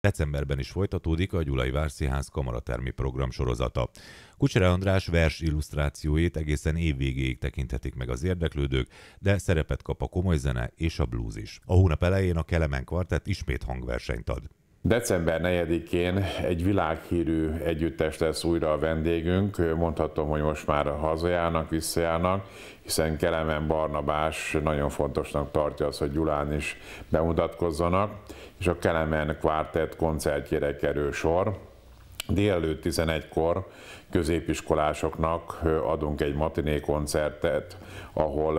Decemberben is folytatódik a Gyulai Várszínház kamaratermi program sorozata. Kucsere András vers illusztrációit egészen évvégéig tekinthetik meg az érdeklődők, de szerepet kap a komoly zene és a blues is. A hónap elején a Kelemen kvartett ismét hangversenyt ad. December 4-én egy világhírű együttes lesz újra a vendégünk, mondhatom, hogy most már hazajának visszajárnak, hiszen Kelemen Barnabás nagyon fontosnak tartja az hogy Gyulán is bemutatkozzanak, és a Kelemen Quartet koncertjére kerül sor. Délelőtt 11-kor középiskolásoknak adunk egy matiné koncertet, ahol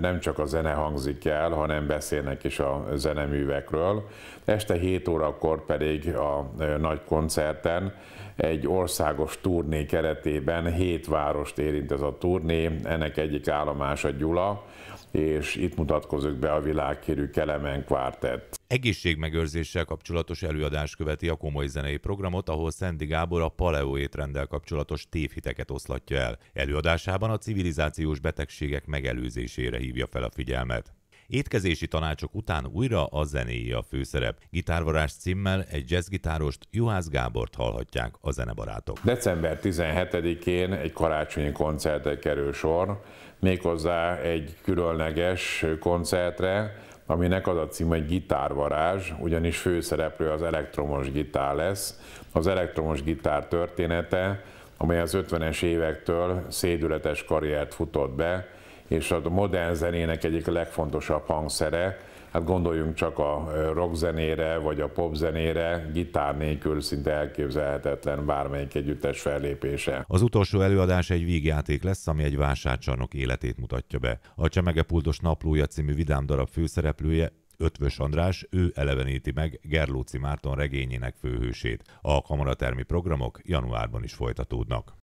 nem csak a zene hangzik el, hanem beszélnek is a zeneművekről. Este 7 órakor pedig a nagy koncerten egy országos turné keretében 7 várost érint ez a turné, ennek egyik állomása Gyula, és itt mutatkozik be a világkérű Kelemen kvártett. Egészségmegőrzéssel kapcsolatos előadás követi a komoly zenei programot, ahol Szendi Gábor a paleo étrenddel kapcsolatos tévhiteket oszlatja el. Előadásában a civilizációs betegségek megelőzésére hívja fel a figyelmet. Étkezési tanácsok után újra a zenéi a főszerep. Gitárvarás címmel egy jazzgitárost, Juhász Gábort hallhatják a zenebarátok. December 17-én egy karácsonyi koncertre kerül sor, méghozzá egy különleges koncertre, aminek az a cím, egy gitárvarázs, ugyanis főszereplő az elektromos gitár lesz. Az elektromos gitár története, amely az 50-es évektől szédületes karriert futott be, és a modern zenének egyik legfontosabb hangszere, Hát gondoljunk csak a rockzenére, vagy a popzenére, gitár nélkül szinte elképzelhetetlen bármelyik együttes fellépése. Az utolsó előadás egy vígjáték lesz, ami egy vásárcsarnok életét mutatja be. A Csemegepultos naplója című vidám darab főszereplője Ötvös András, ő eleveníti meg Gerlóci Márton regényének főhősét. A kamaratermi programok januárban is folytatódnak.